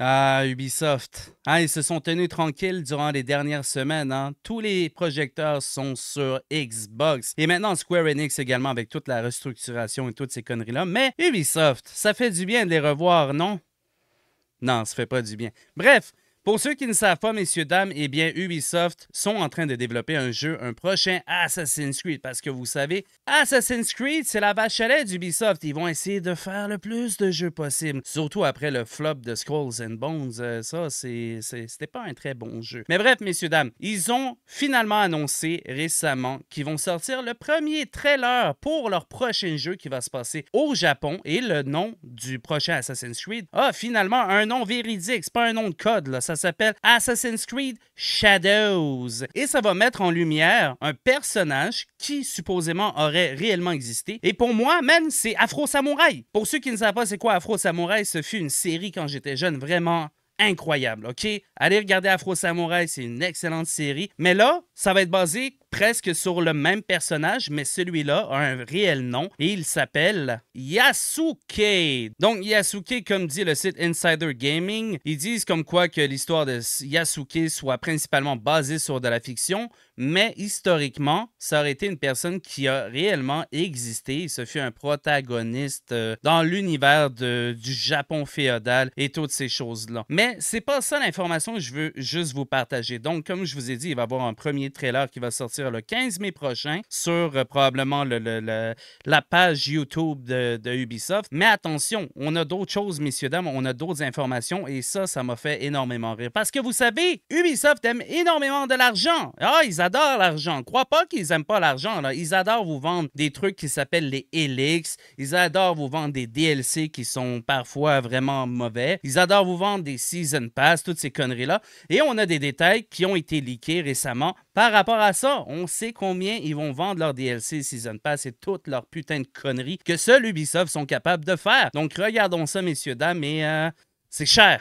Ah, Ubisoft. Hein, ils se sont tenus tranquilles durant les dernières semaines. Hein? Tous les projecteurs sont sur Xbox. Et maintenant Square Enix également avec toute la restructuration et toutes ces conneries-là. Mais Ubisoft, ça fait du bien de les revoir, non? Non, ça fait pas du bien. Bref, pour ceux qui ne savent pas, messieurs, dames, eh bien, Ubisoft sont en train de développer un jeu, un prochain Assassin's Creed. Parce que vous savez, Assassin's Creed, c'est la vache à d'Ubisoft. Ils vont essayer de faire le plus de jeux possible. Surtout après le flop de Scrolls and Bones. Euh, ça ça, c'était pas un très bon jeu. Mais bref, messieurs, dames, ils ont finalement annoncé récemment qu'ils vont sortir le premier trailer pour leur prochain jeu qui va se passer au Japon. Et le nom du prochain Assassin's Creed a finalement un nom véridique. C'est pas un nom de code, là. Ça s'appelle Assassin's Creed Shadows. Et ça va mettre en lumière un personnage qui supposément aurait réellement existé. Et pour moi, même, c'est Afro Samouraï. Pour ceux qui ne savent pas c'est quoi Afro Samouraï, ce fut une série quand j'étais jeune vraiment incroyable, OK? Allez regarder Afro Samouraï, c'est une excellente série. Mais là, ça va être basé presque sur le même personnage, mais celui-là a un réel nom et il s'appelle Yasuke. Donc Yasuke, comme dit le site Insider Gaming, ils disent comme quoi que l'histoire de Yasuke soit principalement basée sur de la fiction, mais historiquement, ça aurait été une personne qui a réellement existé. Ce fut un protagoniste euh, dans l'univers du Japon féodal et toutes ces choses-là. Mais c'est pas ça l'information que je veux juste vous partager. Donc, comme je vous ai dit, il va y avoir un premier trailer qui va sortir le 15 mai prochain sur euh, probablement la page YouTube de, de, Ubisoft. Mais attention, on a d'autres choses, messieurs, dames, on a d'autres informations et ça, ça m'a fait énormément rire. Parce que vous savez, Ubisoft aime énormément de l'argent. Ah, ils adorent l'argent. Crois pas qu'ils aiment pas l'argent. Ils adorent vous vendre des trucs qui s'appellent les Helix. Ils adorent vous vendre des DLC qui sont parfois vraiment mauvais. Ils adorent vous vendre des Season Pass, toutes ces conneries-là. Et on a des détails qui ont été leakés récemment par rapport à ça, on sait combien ils vont vendre leur DLC, Season Pass et toutes leurs putains de conneries que seuls Ubisoft sont capables de faire. Donc regardons ça, messieurs, dames, et euh, c'est cher.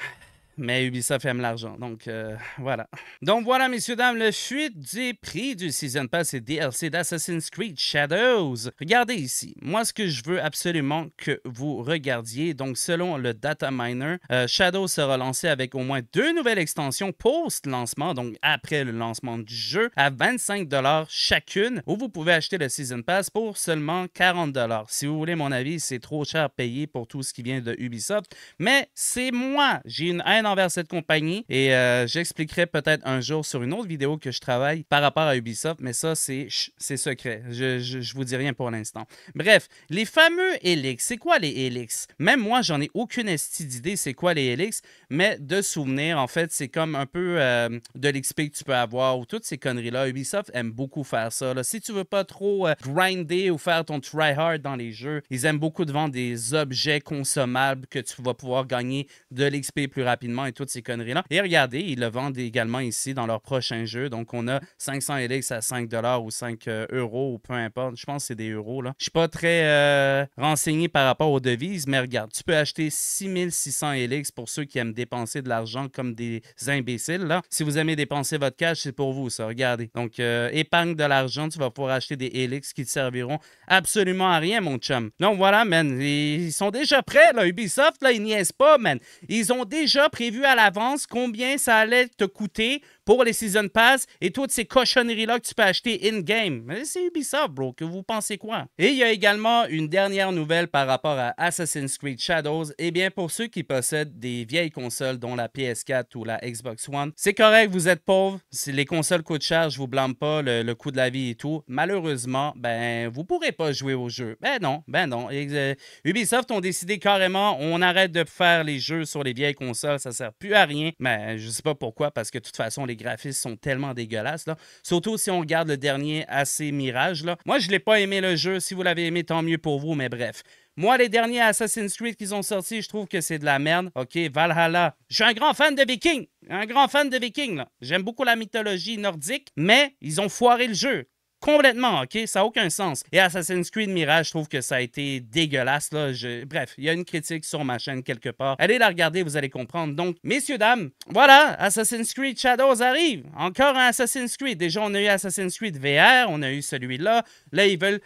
Mais Ubisoft aime l'argent, donc euh, voilà. Donc voilà, messieurs, dames, le fuite des prix du Season Pass et DLC d'Assassin's Creed Shadows. Regardez ici. Moi, ce que je veux absolument que vous regardiez, donc selon le data miner, euh, Shadows sera lancé avec au moins deux nouvelles extensions post-lancement, donc après le lancement du jeu, à 25 chacune, où vous pouvez acheter le Season Pass pour seulement 40 Si vous voulez mon avis, c'est trop cher payé pour tout ce qui vient de Ubisoft, mais c'est moi. J'ai une haine envers cette compagnie. Et euh, j'expliquerai peut-être un jour sur une autre vidéo que je travaille par rapport à Ubisoft, mais ça, c'est secret. Je, je, vous dis rien pour l'instant. Bref, les fameux Helix. C'est quoi les Helix? Même moi, j'en ai aucune d'idée c'est quoi les Helix, mais de souvenir, en fait, c'est comme un peu euh, de l'XP que tu peux avoir ou toutes ces conneries-là. Ubisoft aime beaucoup faire ça. Si tu veux pas trop euh, grinder ou faire ton try-hard dans les jeux, ils aiment beaucoup de vendre des objets consommables que tu vas pouvoir gagner de l'XP plus rapidement et toutes ces conneries-là. Et regardez, ils le vendent également ici dans leur prochain jeu. Donc, on a 500 LX à 5 ou 5 euh, euros ou peu importe. Je pense que c'est des euros. Là. Je suis pas très euh, renseigné par rapport aux devises, mais regarde, tu peux acheter 6600 LX pour ceux qui aiment dépenser de l'argent comme des imbéciles. Là. Si vous aimez dépenser votre cash, c'est pour vous, ça. Regardez. Donc, euh, épargne de l'argent, tu vas pouvoir acheter des LX qui te serviront absolument à rien, mon chum. Donc, voilà, man. Ils sont déjà prêts, là. Ubisoft, là, ils niaisent pas, man. Ils ont déjà pris vu à l'avance combien ça allait te coûter pour les Season Pass et toutes ces cochonneries-là que tu peux acheter in-game. Mais c'est Ubisoft, bro, que vous pensez quoi? Et il y a également une dernière nouvelle par rapport à Assassin's Creed Shadows. Eh bien, pour ceux qui possèdent des vieilles consoles, dont la PS4 ou la Xbox One, c'est correct, vous êtes pauvres. les consoles coûtent cher, je vous blâme pas, le, coût de la vie et tout. Malheureusement, ben, vous pourrez pas jouer au jeu. Ben non, ben non. Euh, Ubisoft ont décidé carrément, on arrête de faire les jeux sur les vieilles consoles, sert plus à rien. Mais je sais pas pourquoi, parce que de toute façon, les graphismes sont tellement dégueulasses. Là. Surtout si on regarde le dernier assez Mirage. Là. Moi, je l'ai pas aimé le jeu. Si vous l'avez aimé, tant mieux pour vous, mais bref. Moi, les derniers Assassin's Creed qu'ils ont sortis, je trouve que c'est de la merde. OK, Valhalla. Je suis un grand fan de Viking. Un grand fan de Viking, là. J'aime beaucoup la mythologie nordique, mais ils ont foiré le jeu. Complètement, OK? Ça n'a aucun sens. Et Assassin's Creed Mirage, je trouve que ça a été dégueulasse, là. Bref, il y a une critique sur ma chaîne quelque part. Allez la regarder, vous allez comprendre. Donc, messieurs, dames, voilà, Assassin's Creed Shadows arrive. Encore un Assassin's Creed. Déjà, on a eu Assassin's Creed VR, on a eu celui-là. Là, ils veulent...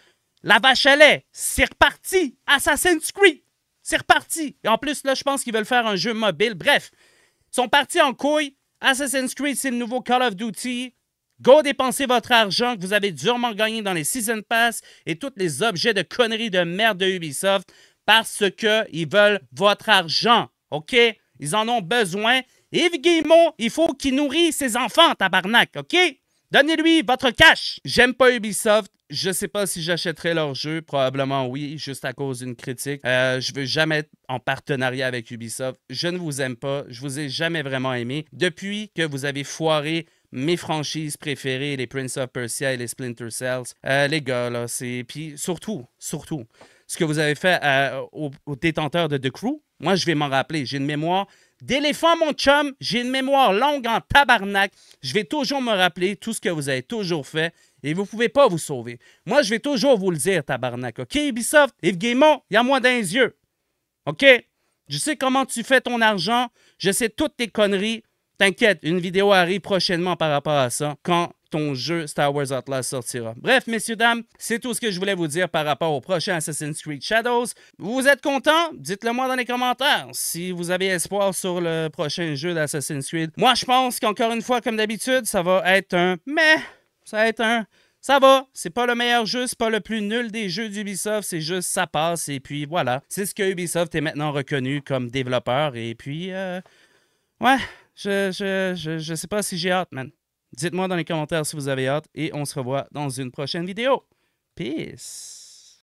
La vache à c'est reparti! Assassin's Creed, c'est reparti! Et en plus, là, je pense qu'ils veulent faire un jeu mobile. Bref, ils sont partis en couille. Assassin's Creed, c'est le nouveau Call of Duty. Go dépenser votre argent que vous avez durement gagné dans les Season Pass et tous les objets de conneries de merde de Ubisoft parce qu'ils veulent votre argent. OK? Ils en ont besoin. Yves Guillemot, il faut qu'il nourrisse ses enfants, tabarnak. OK? Donnez-lui votre cash. J'aime pas Ubisoft. Je sais pas si j'achèterai leur jeu. Probablement oui, juste à cause d'une critique. Euh, je veux jamais être en partenariat avec Ubisoft. Je ne vous aime pas. Je vous ai jamais vraiment aimé. Depuis que vous avez foiré mes franchises préférées, les Prince of Persia et les Splinter Cells. Euh, les gars, là, c'est. Puis surtout, surtout, ce que vous avez fait euh, aux, détenteurs de The Crew, moi, je vais m'en rappeler. J'ai une mémoire d'éléphant, mon chum. J'ai une mémoire longue en tabarnak. Je vais toujours me rappeler tout ce que vous avez toujours fait. Et vous ne pouvez pas vous sauver. Moi, je vais toujours vous le dire, tabarnak. OK, Ubisoft? Yves Guillemot? il y a moi dans les yeux. OK? Je sais comment tu fais ton argent. Je sais toutes tes conneries. T'inquiète, une vidéo arrive prochainement par rapport à ça quand ton jeu Star Wars Atlas sortira. Bref, messieurs, dames, c'est tout ce que je voulais vous dire par rapport au prochain Assassin's Creed Shadows. Vous êtes content? Dites-le moi dans les commentaires si vous avez espoir sur le prochain jeu d'Assassin's Creed. Moi, je pense qu'encore une fois, comme d'habitude, ça va être un mais, ça va être un ça va, c'est pas le meilleur jeu, c'est pas le plus nul des jeux d'Ubisoft, c'est juste ça passe et puis voilà. C'est ce que Ubisoft est maintenant reconnu comme développeur et puis euh, ouais, je, je, sais pas si j'ai hâte, man. Dites-moi dans les commentaires si vous avez hâte et on se revoit dans une prochaine vidéo. Peace!